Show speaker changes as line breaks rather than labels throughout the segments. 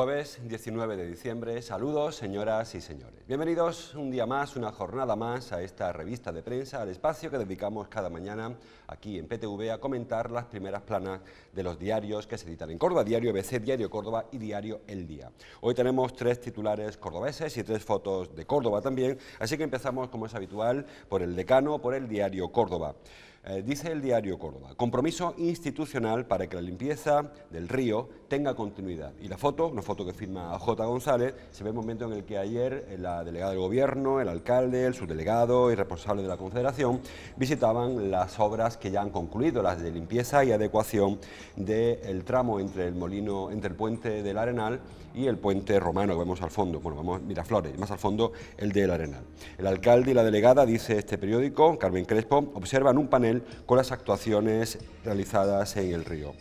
Jueves 19 de diciembre, saludos señoras y señores. Bienvenidos un día más, una jornada más a esta revista de prensa, al espacio que dedicamos cada mañana aquí en PTV a comentar las primeras planas de los diarios que se editan en Córdoba, Diario BC, Diario Córdoba y Diario El Día. Hoy tenemos tres titulares cordobeses y tres fotos de Córdoba también, así que empezamos como es habitual por el decano, por el Diario Córdoba. Eh, dice el diario Córdoba, compromiso institucional para que la limpieza del río tenga continuidad. Y la foto, una foto que firma J. González, se ve el momento en el que ayer eh, la delegada del gobierno, el alcalde, el subdelegado y responsable de la Confederación visitaban las obras que ya han concluido, las de limpieza y adecuación del tramo entre el molino, entre el puente del Arenal y el puente romano que vemos al fondo. Bueno, vamos Miraflores, más al fondo el del Arenal. El alcalde y la delegada, dice este periódico, Carmen Crespo, observan un panel con las actuaciones realizadas en el río.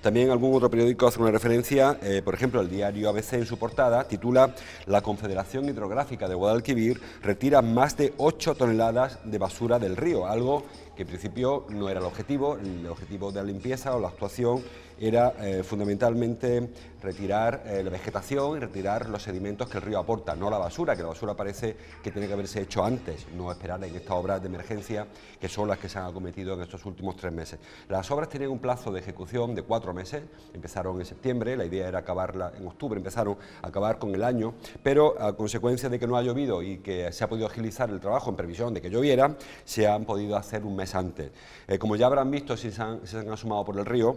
También algún otro periódico hace una referencia, eh, por ejemplo, el diario ABC en su portada titula La Confederación Hidrográfica de Guadalquivir retira más de 8 toneladas de basura del río, algo que en principio no era el objetivo, el objetivo de la limpieza o la actuación era eh, fundamentalmente retirar eh, la vegetación y retirar los sedimentos que el río aporta, no la basura, que la basura parece que tiene que haberse hecho antes, no esperar en estas obras de emergencia que son las que se han acometido en estos últimos tres meses. Las obras tienen un plazo de ejecución de cuatro meses, empezaron en septiembre, la idea era acabarla en octubre, empezaron a acabar con el año, pero a consecuencia de que no ha llovido y que se ha podido agilizar el trabajo en previsión de que lloviera, se han podido hacer un mes antes. Eh, como ya habrán visto si se han, sumado por el río,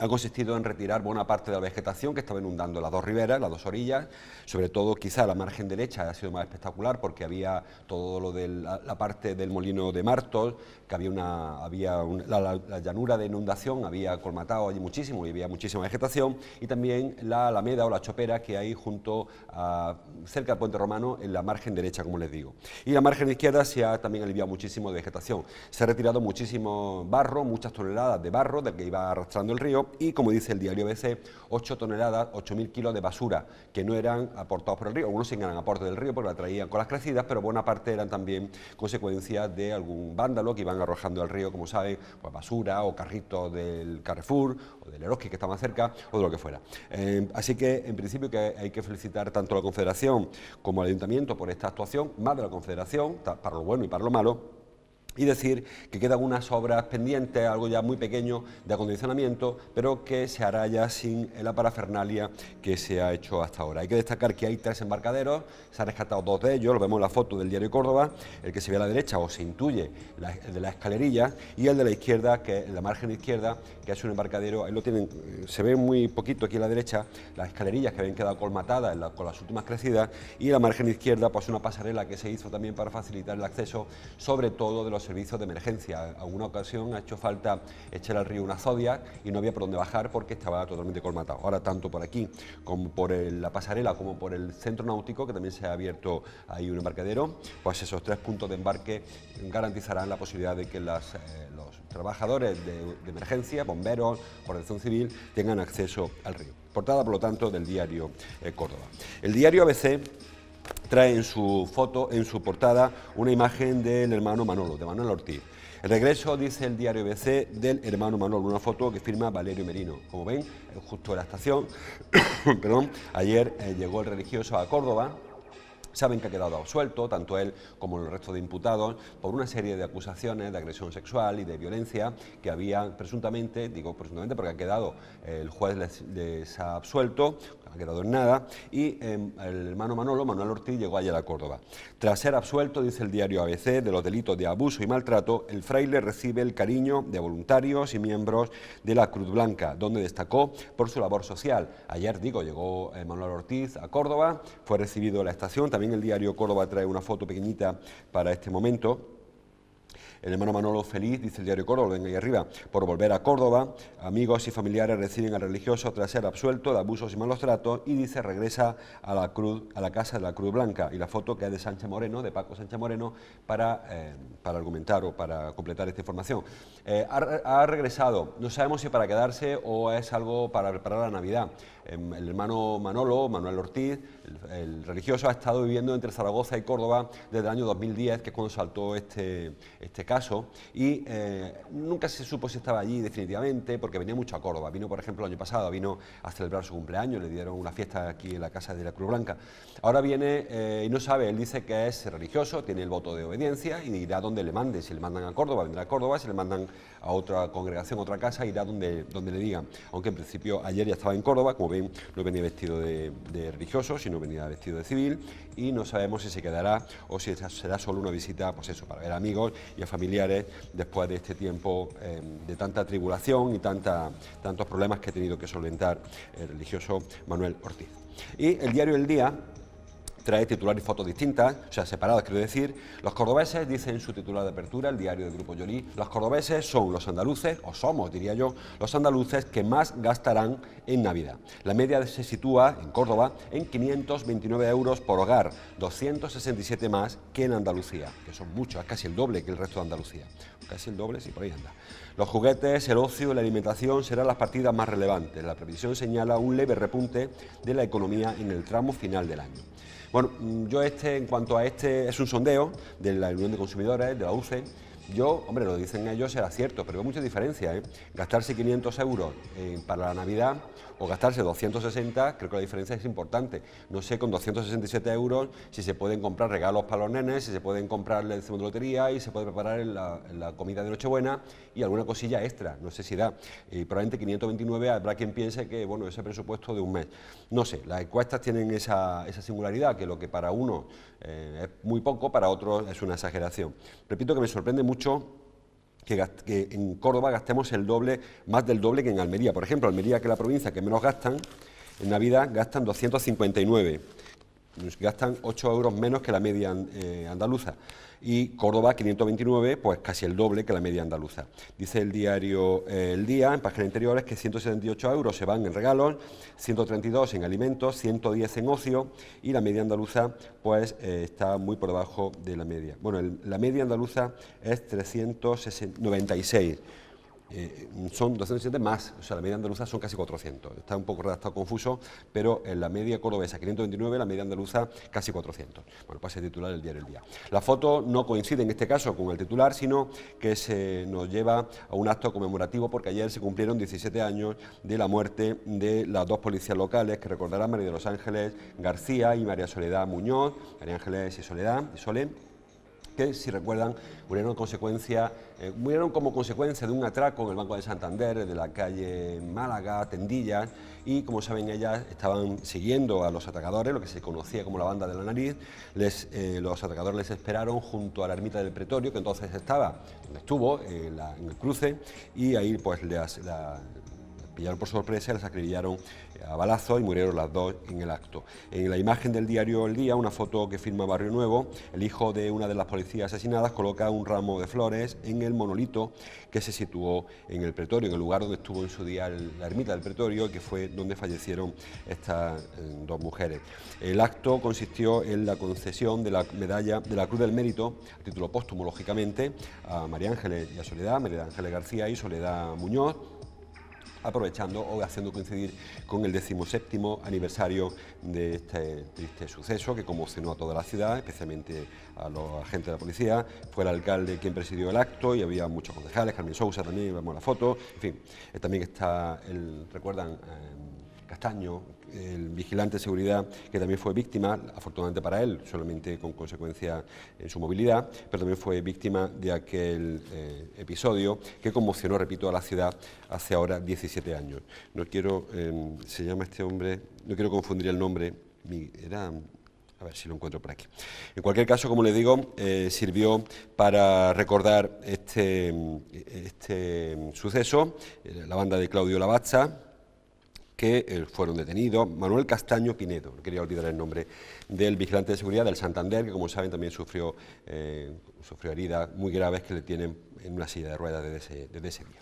ha consistido en retirar buena parte de la vegetación que estaba inundando las dos riberas, las dos orillas, sobre todo quizá la margen derecha ha sido más espectacular porque había todo lo de la, parte del molino de Martos, que había una, había la, llanura de inundación había colmatado allí muchísimo y había muchísima vegetación, y también la alameda o la chopera que hay junto a, cerca del puente romano en la margen derecha, como les digo. Y la margen izquierda se ha también aliviado muchísimo de vegetación. Se ha retirado muchísimo barro, muchas toneladas de barro ...del que iba arrastrando el río, y, como dice el diario BC 8 toneladas, 8.000 kilos de basura que no eran aportados por el río. Algunos se eran aporte del río porque la traían con las crecidas, pero buena parte eran también consecuencia de algún vándalo que iban arrojando al río, como saben, pues basura o carritos del Carrefour o del Eroski que estaban cerca o de lo que fuera. Eh, así que, en principio, que hay que felicitar tanto a la Confederación como al Ayuntamiento por esta actuación, más de la Confederación, para lo bueno y para lo malo y decir que quedan unas obras pendientes, algo ya muy pequeño de acondicionamiento, pero que se hará ya sin la parafernalia que se ha hecho hasta ahora. Hay que destacar que hay tres embarcaderos, se han rescatado dos de ellos, lo vemos en la foto del diario Córdoba, el que se ve a la derecha o se intuye, el de la escalerilla, y el de la izquierda, que la margen izquierda, que es un embarcadero, ahí lo tienen, eh, se ve muy poquito aquí a la derecha, las escalerillas que habían quedado colmatadas con las últimas crecidas, y la margen izquierda, pues una pasarela que se hizo también para facilitar el acceso, sobre todo de los servicios de emergencia. En alguna ocasión ha hecho falta echar al río una zodia y no había por dónde bajar porque estaba totalmente colmatado. Ahora, tanto por aquí como por la pasarela, como por el centro náutico, que también se ha abierto ahí un embarcadero, pues esos tres puntos de embarque garantizarán la posibilidad de que las, eh, los trabajadores de, emergencia, bomberos, protección civil, tengan acceso al río. Portada, por lo tanto, del diario eh, Córdoba. El diario ABC trae en su foto, en su portada, una imagen del hermano Manolo, de Manuel Ortiz. El regreso, dice el diario BC, del hermano Manolo, una foto que firma Valerio Merino. Como ven, justo en la estación, perdón, ayer eh, llegó el religioso a Córdoba, Saben que ha quedado absuelto, tanto él como el resto de imputados, por una serie de acusaciones de agresión sexual y de violencia que había presuntamente, digo presuntamente porque ha quedado, eh, el juez les ha absuelto ha quedado en nada, y em, el hermano Manolo, Manuel Ortiz, llegó ayer a Córdoba. Tras ser absuelto, dice el diario ABC, de los delitos de abuso y maltrato, el fraile recibe el cariño de voluntarios y miembros de la Cruz Blanca, donde destacó por su labor social. Ayer, digo, llegó eh, Manuel Ortiz a Córdoba, fue recibido en la estación, también el diario Córdoba trae una foto pequeñita para este momento el hermano Manolo Feliz, dice el diario Córdoba, venga ahí arriba, por volver a Córdoba, amigos y familiares reciben al religioso tras ser absuelto de abusos y malos tratos y dice regresa a la, cruz, a la casa de la Cruz Blanca. Y la foto que es de Sánchez Moreno, de Paco Sánchez Moreno, para, eh, para argumentar o para completar esta información. Eh, ha regresado, no sabemos si para quedarse o es algo para preparar la Navidad. Em, el hermano Manolo, Manuel Ortiz, el, religioso, ha estado viviendo entre Zaragoza y Córdoba desde el año 2010, que es cuando saltó este, este caso, y eh, nunca se supo si estaba allí definitivamente, porque venía mucho a Córdoba. Vino, por ejemplo, el año pasado, vino a celebrar su cumpleaños, le dieron una fiesta aquí en la casa de la Cruz Blanca. Ahora viene eh, y no sabe, él dice que es religioso, tiene el voto de obediencia y irá donde le mande. Si le mandan a Córdoba, vendrá a Córdoba, si le mandan a otra congregación, otra casa, irá donde, donde le digan. Aunque en principio ayer ya estaba en Córdoba, como no venía vestido de, religioso, sino venía vestido de civil y no sabemos si se quedará o si será solo una visita, pues eso, para ver amigos y a familiares después de este tiempo em, de tanta tribulación y tantos problemas que ha tenido que solventar el religioso Manuel Ortiz. Y el diario El Día trae titular y fotos distintas, o sea, separadas, quiero decir. Los cordobeses, dicen en su titular de apertura, el diario del Grupo Yolí, los cordobeses son los andaluces, o somos, diría yo, los andaluces que más gastarán en Navidad. La media se sitúa en Córdoba en 529 euros por hogar, 267 más que en Andalucía, que son muchos, es casi el doble que el resto de Andalucía. Casi el doble, si sí, por ahí anda. Los juguetes, el ocio y la alimentación serán las partidas más relevantes. La previsión señala un leve repunte de la economía en el tramo final del año. Bueno, mm, yo este, en cuanto a este, es un sondeo de la Unión de Consumidores, de la UCE, yo, hombre, lo dicen ellos, será cierto, pero hay mucha diferencia. ¿eh? Gastarse 500 euros eh, para la Navidad o gastarse 260, creo que la diferencia es importante. No sé con 267 euros si se pueden comprar regalos para los nenes, si se pueden comprarle el segundo lotería y se puede preparar la, comida de Nochebuena y alguna cosilla extra, no sé si da. Y probablemente 529 habrá quien piense que, bueno, ese presupuesto de un mes. No sé, las encuestas tienen esa, esa singularidad, que lo que para uno eh, es muy poco, para otros es una exageración. Repito que me sorprende mucho que, que, en Córdoba gastemos el doble, más del doble que en Almería. Por ejemplo, Almería, que es la provincia que menos gastan, en Navidad gastan 259 gastan 8 euros menos que la media eh, andaluza y Córdoba 529, pues casi el doble que la media andaluza. Dice el diario eh, El Día, en páginas interiores, que 178 euros se van en regalos, 132 en alimentos, 110 en ocio y la media andaluza pues eh, está muy por debajo de la media. Bueno, la media andaluza es 396 eh, son 207 más, o sea, la media andaluza son casi 400. Está un poco redactado confuso, pero en la media cordobesa 529, la media andaluza casi 400. Bueno, pase pues titular el día El Día. La foto no coincide en este caso con el titular, sino que se nos lleva a un acto conmemorativo porque ayer se cumplieron 17 años de la muerte de las dos policías locales, que recordarán María de los Ángeles García y María Soledad Muñoz, María Ángeles y Soledad, y que, si recuerdan, murieron, consecuencia, eh, murieron como consecuencia de un atraco en el Banco de Santander, de la calle Málaga, Tendillas, y como saben ellas estaban siguiendo a los atacadores, lo que se conocía como la banda de la nariz, les, eh, los atacadores les esperaron junto a la ermita del Pretorio, que entonces estaba, estuvo, eh, en el cruce, y ahí pues las, la, pillaron por sorpresa, las acribillaron eh, a balazo y murieron las dos en el acto. En la imagen del diario El Día, una foto que firma Barrio Nuevo, el hijo de una de las policías asesinadas coloca un ramo de flores en el monolito que se situó en el pretorio, en el lugar donde estuvo en su día la ermita del pretorio que fue donde fallecieron estas eh, dos mujeres. El acto consistió en la concesión de la medalla de la Cruz del Mérito, a título póstumo, lógicamente, a María Ángeles y a Soledad, María Ángeles García y Soledad Muñoz, aprovechando o haciendo coincidir con el decimoséptimo aniversario de este triste suceso que conmocionó a toda la ciudad, especialmente a los agentes de la policía. Fue el alcalde quien presidió el acto y había muchos concejales, Carmen Sousa también, vemos la foto, en fin, eh, también está, el, recuerdan, eh, Castaño, el vigilante de seguridad que también fue víctima, afortunadamente para él, solamente con consecuencia en su movilidad, pero también fue víctima de aquel eh, episodio que conmocionó, repito, a la ciudad hace ahora 17 años. No quiero, em, se llama este hombre, no quiero confundir el nombre, a ver si lo encuentro por aquí. En cualquier caso, como le digo, eh, sirvió para recordar este, este suceso, eh, la banda de Claudio Lavazza, que eh, fueron detenidos. Manuel Castaño Pinedo, no quería olvidar el nombre del vigilante de seguridad del Santander, que como saben también sufrió, eh, sufrió heridas muy graves que le tienen en una silla de ruedas desde ese, desde ese, día.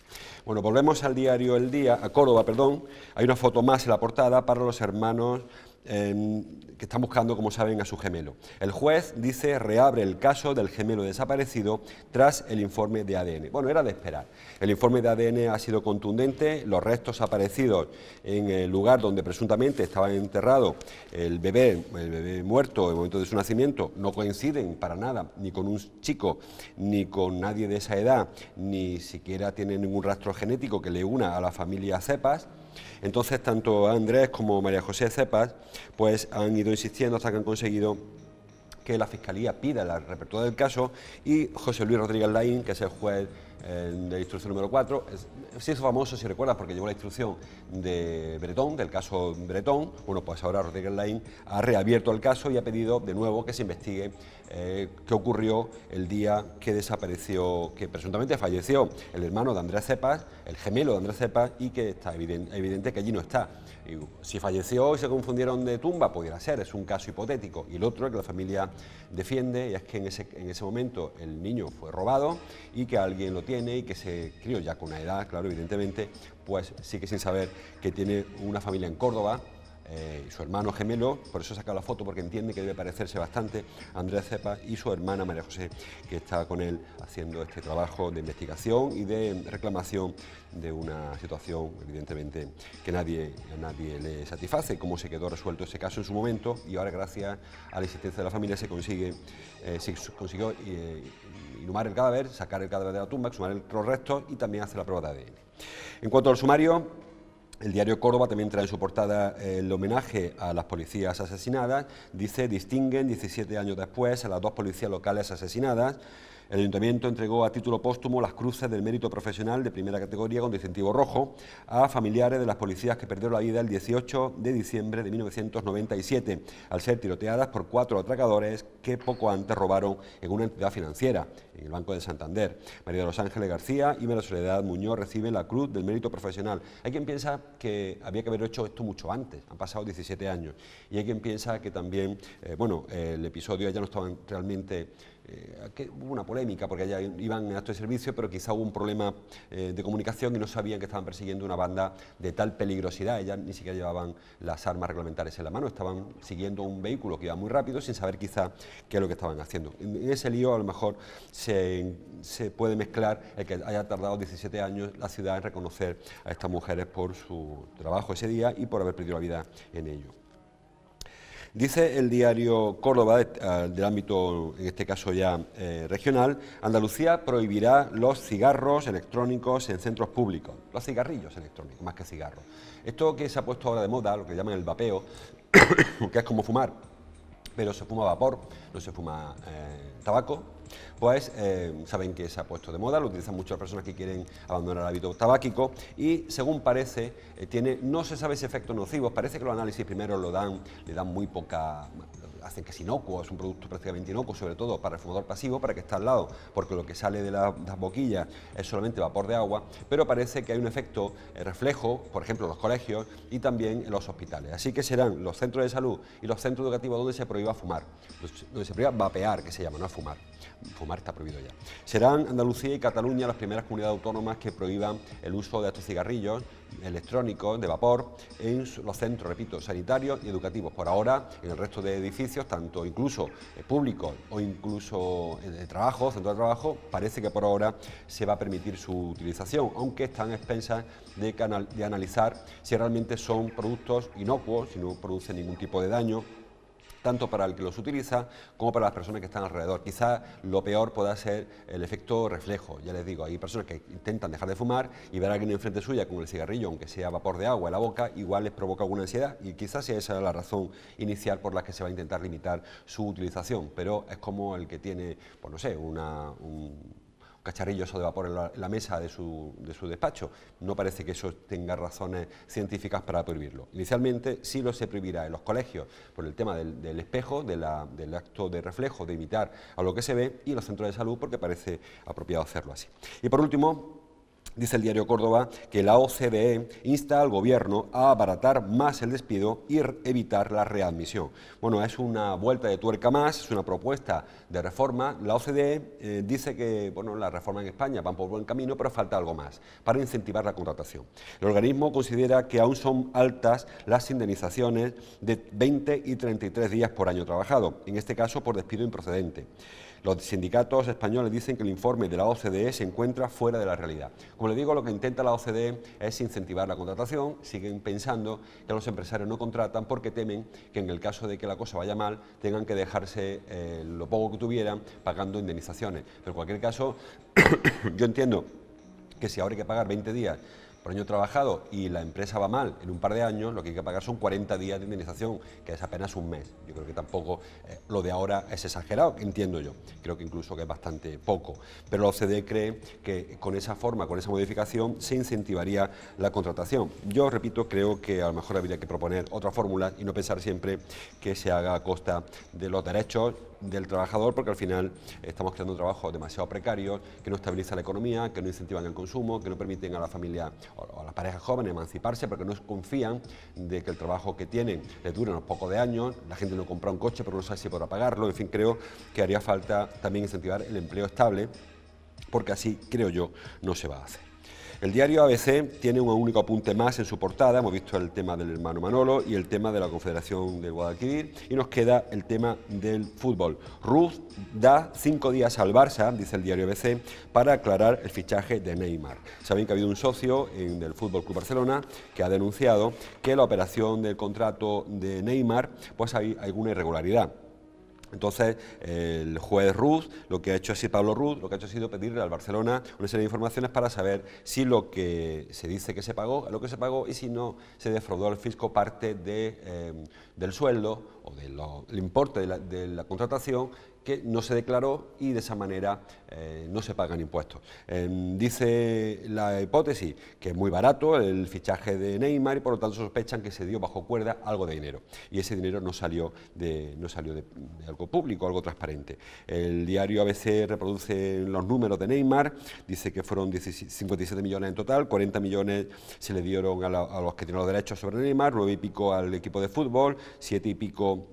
Bueno, volvemos al diario El Día, a Córdoba, perdón. Hay una foto más en la portada para los hermanos Em, que están buscando, como saben, a su gemelo. El juez dice reabre el caso del gemelo desaparecido tras el informe de ADN. Bueno, era de esperar. El informe de ADN ha sido contundente, los restos aparecidos en el lugar donde presuntamente estaba enterrado el bebé, el bebé muerto en el momento de su nacimiento, no coinciden para nada ni con un chico, ni con nadie de esa edad, ni siquiera tiene ningún rastro genético que le una a la familia Cepas entonces, tanto Andrés como María José Cepas pues, han ido insistiendo hasta que han conseguido que la Fiscalía pida la reapertura del caso y José Luis Rodríguez Laín, que es el juez de la instrucción número 4. Se es famoso, si recuerdas, porque llegó la instrucción de Bretón, del caso Bretón. Bueno, pues ahora Rodríguez Lain ha reabierto el caso y ha pedido de nuevo que se investigue eh, qué ocurrió el día que desapareció, que presuntamente falleció el hermano de Andrés Cepas, el gemelo de Andrés Cepas, y que está evidente que allí no está si falleció y se confundieron de tumba, pudiera ser, es un caso hipotético. Y el otro que la familia defiende es que en ese, momento el niño fue robado y que alguien lo tiene y que se crió ya con una edad, claro, evidentemente, pues sí que sin saber que tiene una familia en Córdoba eh, su hermano gemelo, por eso sacado la foto porque entiende que debe parecerse bastante, Andrés Cepa y su hermana María José, que está con él haciendo este trabajo de investigación y de reclamación de una situación, evidentemente, que nadie, a nadie le satisface, cómo se quedó resuelto ese caso en su momento y ahora gracias a la insistencia de la familia se consigue, eh, consiguió eh, inhumar el cadáver, sacar el cadáver de la tumba, exhumar los restos y también hacer la prueba de ADN. En cuanto al sumario, el diario Córdoba también trae en su portada eh, el homenaje a las policías asesinadas. Dice, distinguen 17 años después a las dos policías locales asesinadas. El ayuntamiento entregó a título póstumo las cruces del mérito profesional de primera categoría con distintivo rojo a familiares de las policías que perdieron la vida el 18 de diciembre de 1997 al ser tiroteadas por cuatro atracadores que poco antes robaron en una entidad financiera en el Banco de Santander. María de los Ángeles García y María Soledad Muñoz reciben la Cruz del Mérito Profesional. Hay quien piensa que había que haber hecho esto mucho antes, han pasado 17 años. Y hay quien piensa que también, eh, bueno, el episodio ya no estaba realmente... Eh, hubo una polémica porque ya iban en acto de servicio, pero quizá hubo un problema eh, de comunicación y no sabían que estaban persiguiendo una banda de tal peligrosidad. Ellas ni siquiera llevaban las armas reglamentarias en la mano, estaban siguiendo un vehículo que iba muy rápido sin saber quizá qué es lo que estaban haciendo. En, ese lío a lo mejor se, puede mezclar el que haya tardado 17 años la ciudad en reconocer a estas mujeres por su trabajo ese día y por haber perdido la vida en ello. Dice el diario Córdoba, eh, del ámbito en este caso ya eh, regional, Andalucía prohibirá los cigarros electrónicos en centros públicos, los cigarrillos electrónicos, más que cigarros. Esto que se ha puesto ahora de moda, lo que llaman el vapeo, que es como fumar, pero se fuma vapor, no se fuma eh, tabaco, pues eh, saben que se ha puesto de moda, lo utilizan muchas personas que quieren abandonar el hábito tabáquico y según parece eh, tiene, no se sabe si efectos nocivos, parece que los análisis primero lo dan, le dan muy poca, hacen que es inocuo, es un producto prácticamente inocuo, sobre todo para el fumador pasivo, para que está al lado, porque lo que sale de, las boquillas es solamente vapor de agua, pero parece que hay un efecto eh, reflejo, por ejemplo, en los colegios y también en los hospitales. Así que serán los centros de salud y los centros educativos donde se prohíba fumar, donde se prohíba vapear, que se llama, no fumar fumar está prohibido ya. Serán Andalucía y Cataluña las primeras comunidades autónomas que prohíban el uso de estos cigarrillos electrónicos de vapor en los centros, repito, sanitarios y educativos. Por ahora, en el resto de edificios, tanto incluso eh, públicos o incluso eh, de trabajo, centros de trabajo, parece que por ahora se va a permitir su utilización, aunque están expensas de, de analizar si realmente son productos inocuos, si no producen ningún tipo de daño tanto para el que los utiliza como para las personas que están alrededor. Quizá lo peor pueda ser el efecto reflejo. Ya les digo, hay personas que intentan dejar de fumar y ver a alguien enfrente suya con el cigarrillo, aunque sea vapor de agua en la boca, igual les provoca alguna ansiedad y quizás sea esa la razón inicial por la que se va a intentar limitar su utilización. Pero es como el que tiene, pues no sé, una, cacharrillos o de vapor en la, mesa de su, de su, despacho. No parece que eso tenga razones científicas para prohibirlo. Inicialmente sí lo se prohibirá en los colegios por el tema del, espejo, del acto de reflejo, de imitar a lo que se ve, y en los centros de salud porque parece apropiado hacerlo así. Y por último, Dice el diario Córdoba que la OCDE insta al gobierno a abaratar más el despido y evitar la readmisión. Bueno, es una vuelta de tuerca más, es una propuesta de reforma. La OCDE eh, dice que bueno, la reforma en España van por buen camino, pero falta algo más para incentivar la contratación. El organismo considera que aún son altas las indemnizaciones de 20 y 33 días por año trabajado, en este caso por despido improcedente. Los sindicatos españoles dicen que el informe de la OCDE se encuentra fuera de la realidad. Como le digo, lo que intenta la OCDE es incentivar la contratación, siguen pensando que los empresarios no contratan porque temen que en el caso de que la cosa vaya mal tengan que dejarse eh, lo poco que tuvieran pagando indemnizaciones. Pero en cualquier caso, yo entiendo que si ahora hay que pagar 20 días año trabajado y la empresa va mal en un par de años, lo que hay que pagar son 40 días de indemnización, que es apenas un mes. Yo creo que tampoco eh, lo de ahora es exagerado, entiendo yo. Creo que incluso que es bastante poco. Pero la OCDE cree que con esa forma, con esa modificación, se incentivaría la contratación. Yo, repito, creo que a lo mejor habría que proponer otra fórmula y no pensar siempre que se haga a costa de los derechos del trabajador porque al final estamos creando un trabajo demasiado precario, que no estabiliza la economía, que no incentivan el consumo, que no permiten a la familia o a las parejas jóvenes emanciparse porque no confían de que el trabajo que tienen le dure unos pocos de años, la gente no compra un coche pero no sabe si podrá pagarlo, en fin, creo que haría falta también incentivar el empleo estable porque así, creo yo, no se va a hacer. El diario ABC tiene un único apunte más en su portada, hemos visto el tema del hermano Manolo y el tema de la Confederación de Guadalquivir y nos queda el tema del fútbol. Ruth da cinco días al Barça, dice el diario ABC, para aclarar el fichaje de Neymar. Saben que ha habido un socio en el Fútbol Club Barcelona que ha denunciado que la operación del contrato de Neymar pues hay alguna irregularidad. Entonces, el juez Ruz, lo que ha hecho así Pablo Ruz, lo que ha hecho ha sido pedirle al Barcelona una serie de informaciones para saber si lo que se dice que se pagó, lo que se pagó y si no se defraudó al fisco parte eh, del sueldo o del importe de la contratación que no se declaró y de esa manera eh, no se pagan impuestos. Em, dice la hipótesis que es muy barato el fichaje de Neymar y por lo tanto sospechan que se dio bajo cuerda algo de dinero y ese dinero no salió de, no salió de, algo público, algo transparente. El diario ABC reproduce los números de Neymar, dice que fueron 57 millones en total, 40 millones se le dieron a, a los que tienen los derechos sobre Neymar, 9 y pico al equipo de fútbol, 7 y pico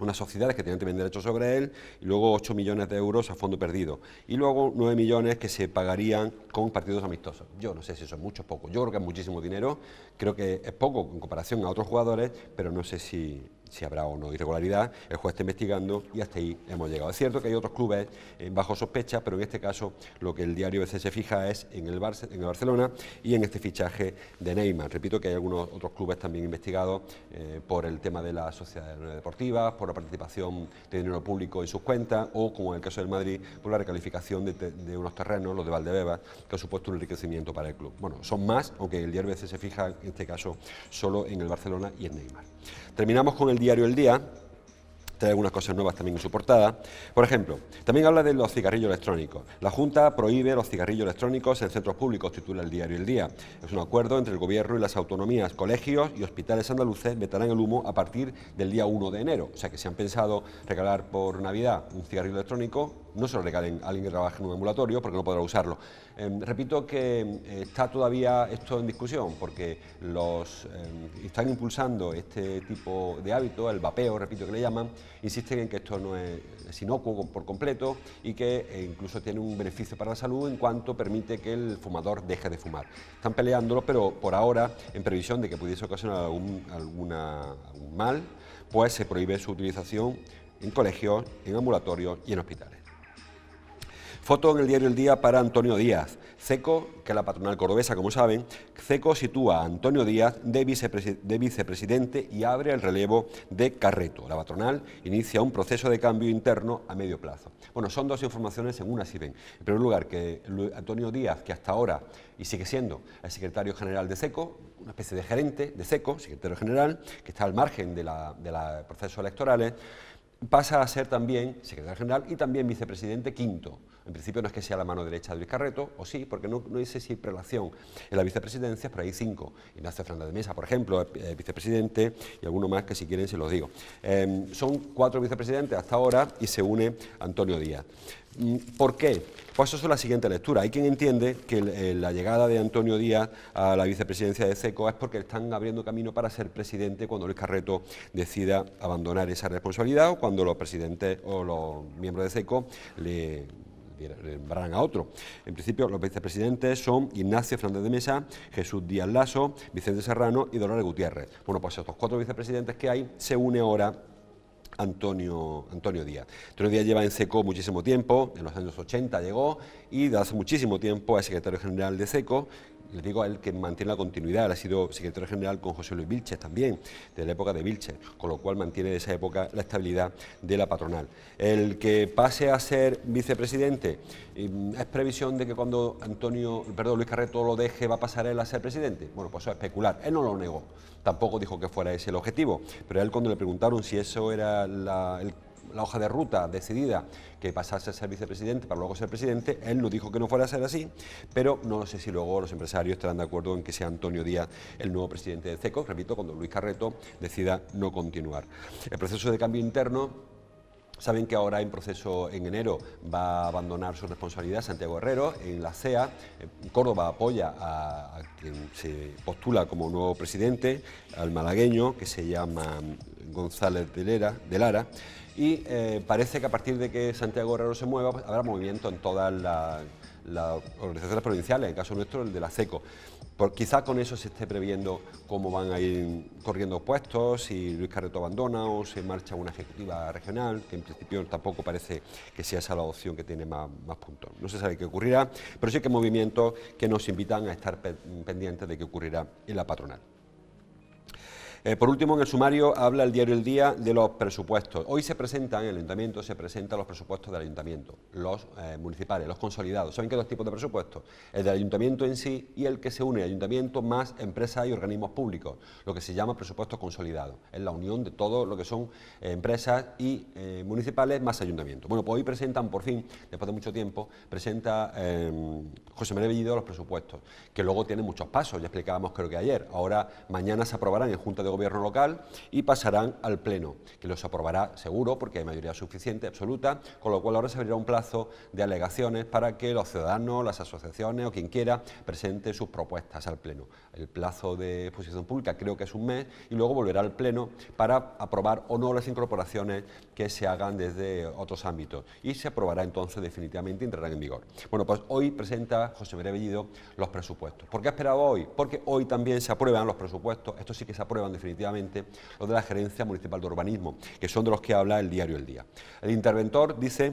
unas sociedades que tenían también derechos sobre él, y luego 8 millones de euros a fondo perdido, y luego 9 millones que se pagarían con partidos amistosos. Yo no sé si eso es mucho o poco, yo creo que es muchísimo dinero, creo que es poco en comparación a otros jugadores, pero no sé si, si habrá o no irregularidad, el juez está investigando y hasta ahí hemos llegado. Es cierto que hay otros clubes eh, bajo sospecha, pero en este caso lo que el diario BC se fija es en el, en Barcelona y en este fichaje de Neymar. Repito que hay algunos otros clubes también investigados eh, por el tema de las sociedades deportivas, por la participación de dinero público en sus cuentas o, como en el caso del Madrid, por la recalificación de, unos terrenos, los de Valdebebas, que ha supuesto un enriquecimiento para el club. Bueno, son más, aunque el diario BC se fija en este caso solo en el Barcelona y en Neymar. Terminamos con el el diario El Día, trae algunas cosas nuevas también en su portada. Por ejemplo, también habla de los cigarrillos electrónicos. La Junta prohíbe los cigarrillos electrónicos en centros públicos, titula el diario El Día. Es un acuerdo entre el Gobierno y las autonomías, colegios y hospitales andaluces vetarán el humo a partir del día 1 de enero. O sea que se han pensado regalar por Navidad un cigarrillo electrónico, no se lo regalen a alguien que trabaje en un ambulatorio porque no podrá usarlo. Em, repito que em, está todavía esto en discusión porque los em, están impulsando este tipo de hábito, el vapeo, repito que le llaman, insisten en que esto no es, inocuo por completo y que eh, incluso tiene un beneficio para la salud en cuanto permite que el fumador deje de fumar. Están peleándolo, pero por ahora, en previsión de que pudiese ocasionar algún, alguna, algún mal, pues se prohíbe su utilización en colegios, en ambulatorios y en hospitales. Foto en el diario El Día para Antonio Díaz. CECO, que la patronal cordobesa, como saben, CECO sitúa a Antonio Díaz de, vicepresidente y abre el relevo de Carreto. La patronal inicia un proceso de cambio interno a medio plazo. Bueno, son dos informaciones en una si ven. En primer lugar, que Antonio Díaz, que hasta ahora y sigue siendo el secretario general de CECO, una especie de gerente de CECO, secretario general, que está al margen de los procesos electorales, pasa a ser también secretario general y también vicepresidente quinto. En principio no es que sea la mano derecha de Luis Carreto, o sí, porque no, no dice si relación. En la vicepresidencia, pero hay cinco. Ignacio Fernández de Mesa, por ejemplo, eh, eh, vicepresidente, y alguno más que si quieren se los digo. Em, son cuatro vicepresidentes hasta ahora y se une Antonio Díaz. Mm, ¿Por qué? Pues eso es la siguiente lectura. Hay quien entiende que eh, la llegada de Antonio Díaz a la vicepresidencia de CECO es porque están abriendo camino para ser presidente cuando Luis Carreto decida abandonar esa responsabilidad o cuando los presidentes o los miembros de CECO le a otro. En principio, los vicepresidentes son Ignacio Fernández de Mesa, Jesús Díaz Lasso, Vicente Serrano y Dolores Gutiérrez. Bueno, pues estos cuatro vicepresidentes que hay se une ahora Antonio, Antonio Díaz. Antonio Díaz lleva en SECO muchísimo tiempo, en los años 80 llegó y desde hace muchísimo tiempo es secretario general de SECO le digo a él que mantiene la continuidad, él ha sido secretario general con José Luis Vilches también, de la época de Vilches, con lo cual mantiene de esa época la estabilidad de la patronal. El que pase a ser vicepresidente, mm, ¿es previsión de que cuando Antonio, perdón, Luis Carreto lo deje, va a pasar él a ser presidente? Bueno, pues eso es especular, él no lo negó, tampoco dijo que fuera ese el objetivo, pero él cuando le preguntaron si eso era la, el la hoja de ruta decidida que pasase a ser vicepresidente para luego ser presidente. Él no dijo que no fuera a ser así, pero no sé si luego los empresarios estarán de acuerdo en que sea Antonio Díaz el nuevo presidente de CECO, repito, cuando Luis Carreto decida no continuar. El proceso de cambio interno Saben que ahora en proceso en enero va a abandonar su responsabilidad Santiago Herrero en la CEA. Córdoba apoya a, quien se postula como nuevo presidente, al malagueño que se llama González de Lara y eh, parece que a partir de que Santiago Guerrero se mueva pues, habrá movimiento en todas las organizaciones provinciales, en el caso nuestro el de la CECO. quizá con eso se esté previendo cómo van a ir corriendo puestos, si Luis Carreto abandona o se marcha una ejecutiva regional, que en principio tampoco parece que sea esa la opción que tiene más, puntos. No se sabe qué ocurrirá, pero sí que hay movimientos que nos invitan a estar pendientes de qué ocurrirá en la patronal. Eh, por último, en el sumario habla el diario El Día de los presupuestos. Hoy se presentan en el ayuntamiento, se presentan los presupuestos del ayuntamiento, los eh, municipales, los consolidados. ¿Saben qué dos tipos de presupuestos? El del ayuntamiento en sí y el que se une, ayuntamiento más empresas y organismos públicos, lo que se llama presupuesto consolidado. Es la unión de todo lo que son eh, empresas y municipales más ayuntamiento. Bueno, pues hoy presentan, por fin, después de mucho tiempo, presenta em, José María Bellido los presupuestos, que luego tienen muchos pasos, ya explicábamos creo que ayer. Ahora, mañana se aprobarán en Junta de Gobierno local y pasarán al Pleno, que los aprobará seguro porque hay mayoría suficiente, absoluta, con lo cual ahora se abrirá un plazo de alegaciones para que los ciudadanos, las asociaciones o quien quiera presente sus propuestas al Pleno. El plazo de exposición pública creo que es un mes y luego volverá al Pleno para aprobar o no las incorporaciones que se hagan desde otros ámbitos y se aprobará entonces definitivamente y entrarán en vigor. Bueno, pues hoy presenta José María Bellido los presupuestos. ¿Por qué ha esperado hoy? Porque hoy también se aprueban los presupuestos, estos sí que se aprueban definitivamente los de la Gerencia Municipal de Urbanismo, que son de los que habla el diario El Día. El interventor dice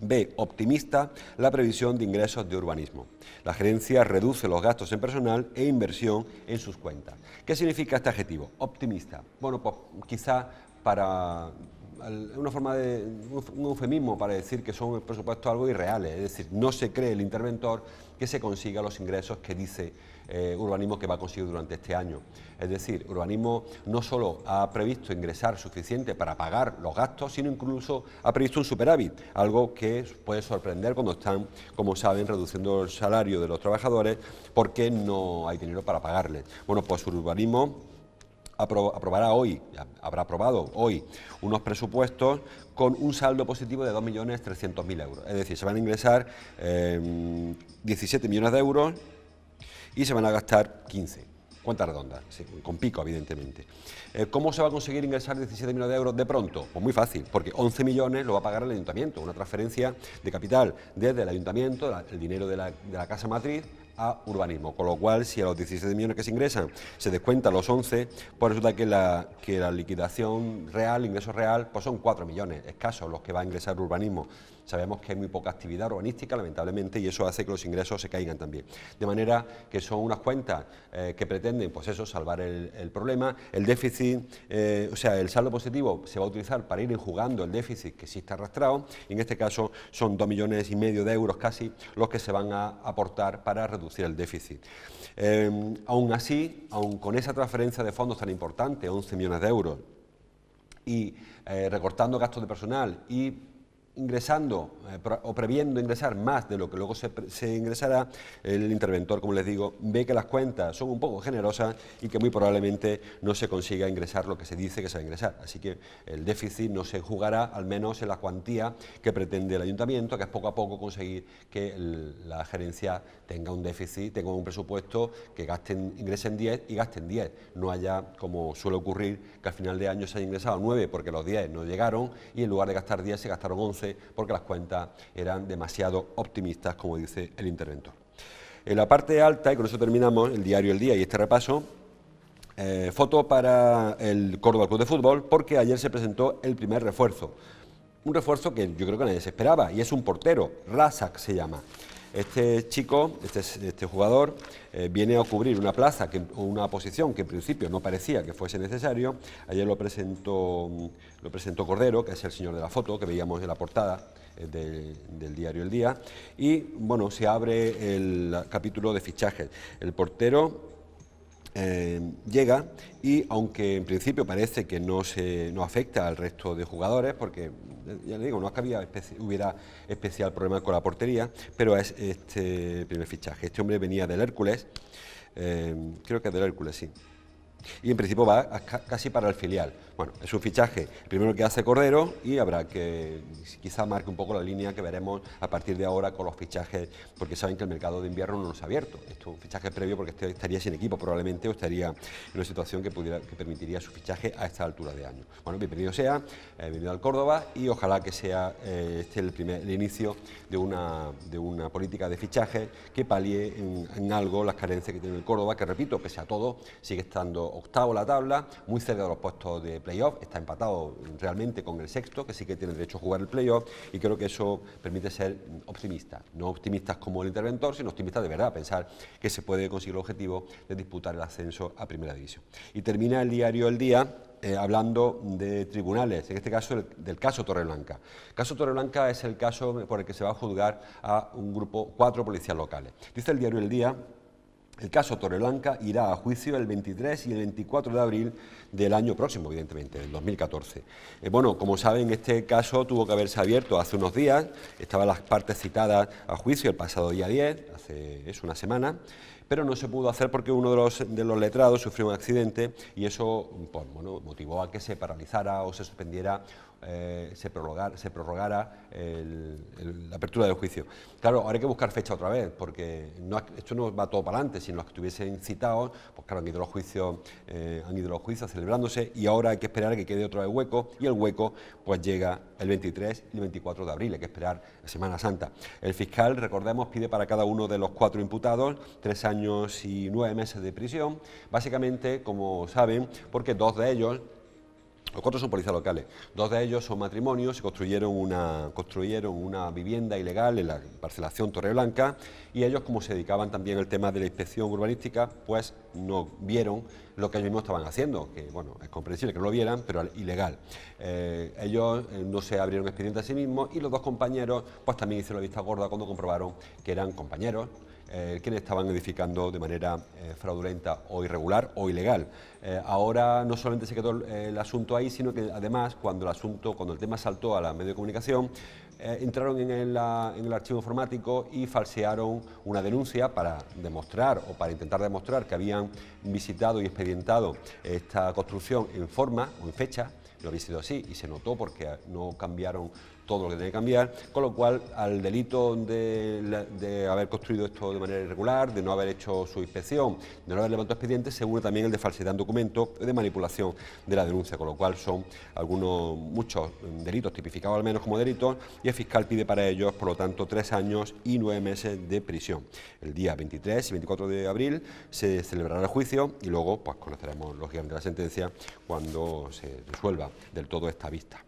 B. Optimista la previsión de ingresos de urbanismo. La gerencia reduce los gastos en personal e inversión en sus cuentas. ¿Qué significa este adjetivo? Optimista. Bueno, pues quizá para una forma de un eufemismo para decir que son presupuestos algo irreales, es decir, no se cree el interventor que se consiga los ingresos que dice eh, urbanismo que va a conseguir durante este año. Es decir, urbanismo no solo ha previsto ingresar suficiente para pagar los gastos, sino incluso ha previsto un superávit, algo que puede sorprender cuando están, como saben, reduciendo el salario de los trabajadores porque no hay dinero para pagarles. Bueno, pues urbanismo aprobará hoy, habrá aprobado hoy unos presupuestos con un saldo positivo de 2.300.000 euros. Es decir, se van a ingresar 17 eh, millones de euros y se van a gastar 15. Cuenta redonda, con pico, evidentemente. Eh, ¿Cómo se va a conseguir ingresar 17 millones de euros de pronto? Pues muy fácil, porque 11 millones lo va a pagar el ayuntamiento, una transferencia de capital desde el ayuntamiento, el dinero de la, Casa Matriz, a urbanismo, con lo cual si a los 17 millones que se ingresan se descuentan los 11, pues resulta que la, que la liquidación real, ingreso real, pues son 4 millones escasos los que va a ingresar urbanismo sabemos que hay muy poca actividad urbanística, lamentablemente, y eso hace que los ingresos se caigan también. De manera que son unas cuentas eh, que pretenden, pues eso, salvar el, problema. El déficit, eh, o sea, el saldo positivo se va a utilizar para ir enjugando el déficit que sí está arrastrado, en este caso son dos millones y medio de euros casi los que se van a aportar para reducir el déficit. Eh, aún así, aún con esa transferencia de fondos tan importante, 11 millones de euros, y recortando gastos de personal y ingresando eh, o previendo ingresar más de lo que luego se, ingresará, el interventor, como les digo, ve que las cuentas son un poco generosas y que muy probablemente no se consiga ingresar lo que se dice que se va a ingresar. Así que el déficit no se jugará, al menos en la cuantía que pretende el ayuntamiento, que es poco a poco conseguir que la gerencia tenga un déficit, tenga un presupuesto que gasten, ingresen 10 y gasten 10. No haya, como suele ocurrir, que al final de año se haya ingresado 9 porque los 10 no llegaron y en lugar de gastar 10 se gastaron 11 porque las cuentas eran demasiado optimistas, como dice el interventor. En la parte alta, y con eso terminamos el diario El Día y este repaso, eh, foto para el Córdoba Club de Fútbol porque ayer se presentó el primer refuerzo. Un refuerzo que yo creo que nadie se esperaba y es un portero, Razak se llama. Este chico, este, este jugador, eh, viene a cubrir una plaza, o una posición que en principio no parecía que fuese necesario. Ayer lo presentó, lo presentó Cordero, que es el señor de la foto, que veíamos en la portada. Eh, del, del, diario El Día. Y bueno, se abre el capítulo de fichajes. El portero eh, llega y aunque en principio parece que no, se, no afecta al resto de jugadores, porque eh, ya le digo, no hubiera especial problema con la portería, pero es este primer fichaje. Este hombre venía del Hércules, eh, creo que es del Hércules, sí y en principio va casi para el filial. Bueno, es un fichaje, primero que hace Cordero y habrá que quizá marque un poco la línea que veremos a partir de ahora con los fichajes, porque saben que el mercado de invierno no nos ha abierto. Esto es un fichaje previo porque este estaría sin equipo probablemente o estaría en una situación que, permitiría su fichaje a esta altura de año. Bueno, bienvenido sea, eh, bienvenido al Córdoba y ojalá que sea eh, este el, primer, inicio de una, de una política de fichaje que palie en algo las carencias que tiene el Córdoba, que repito, pese a todo, sigue estando octavo la tabla, muy cerca de los puestos de playoff, está empatado realmente con el sexto, que sí que tiene derecho a jugar el playoff, y creo que eso permite ser optimista, no optimistas como el interventor, sino optimistas de verdad, pensar que se puede conseguir el objetivo de disputar el ascenso a primera división. Y termina el diario El Día eh, hablando de tribunales, en este caso el, del caso Torreblanca. El caso Torreblanca es el caso por el que se va a juzgar a un grupo, cuatro policías locales. Dice el diario El Día el caso Torreblanca irá a juicio el 23 y el 24 de abril del año próximo, evidentemente, del 2014. Eh, bueno, como saben, este caso tuvo que haberse abierto hace unos días, estaban las partes citadas a juicio el pasado día 10, hace es una semana, pero no se pudo hacer porque uno de los, de los letrados sufrió un accidente y eso motivó a que se paralizara o se suspendiera eh, se, prorrogar, se prorrogara la apertura del juicio. Claro, ahora hay que buscar fecha otra vez, porque no, esto no va todo para adelante, sino los que estuviesen citados, pues claro, han ido los juicios, eh, han ido los juicios celebrándose y ahora hay que esperar a que quede otra vez hueco y el hueco pues llega el 23 y el 24 de abril, hay que esperar la Semana Santa. El fiscal, recordemos, pide para cada uno de los cuatro imputados tres años y nueve meses de prisión, básicamente, como saben, porque dos de ellos los cuatro son policías locales. Dos de ellos son matrimonios, y construyeron una, construyeron una vivienda ilegal en la parcelación Blanca y ellos, como se dedicaban también al tema de la inspección urbanística, pues no vieron lo que ellos mismos estaban haciendo, que bueno, es comprensible que no lo vieran, pero ilegal. Eh, ellos eh, no se abrieron expediente a sí mismos y los dos compañeros pues también hicieron la vista gorda cuando comprobaron que eran compañeros, eh, quienes estaban edificando de manera eh, fraudulenta o irregular o ilegal. Eh, ahora no solamente se quedó el, asunto ahí, sino que además cuando el asunto, cuando el tema saltó a la medio de comunicación, entraron en el, en el, archivo informático y falsearon una denuncia para demostrar o para intentar demostrar que habían visitado y expedientado esta construcción en forma o en fecha. No había sido así y se notó porque no cambiaron todo lo que tiene que cambiar, con lo cual al delito de, haber construido esto de manera irregular, de no haber hecho su inspección, de no haber levantado expediente, se une también el de falsedad en documento de manipulación de la denuncia, con lo cual son algunos, muchos delitos tipificados al menos como delitos y el fiscal pide para ellos, por lo tanto, tres años y nueve meses de prisión. El día 23 y 24 de abril se celebrará el juicio y luego pues conoceremos lógicamente la sentencia cuando se resuelva del todo esta vista.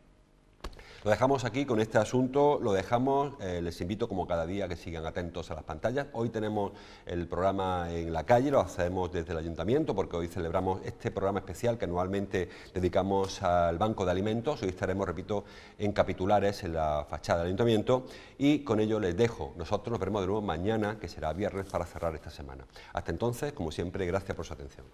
Lo dejamos aquí con este asunto, lo dejamos, eh, les invito como cada día que sigan atentos a las pantallas. Hoy tenemos el programa en la calle, lo hacemos desde el ayuntamiento porque hoy celebramos este programa especial que anualmente dedicamos al Banco de Alimentos. Hoy estaremos, repito, en capitulares en la fachada del ayuntamiento y con ello les dejo. Nosotros nos veremos de nuevo mañana, que será viernes, para cerrar esta semana. Hasta entonces, como siempre, gracias por su atención.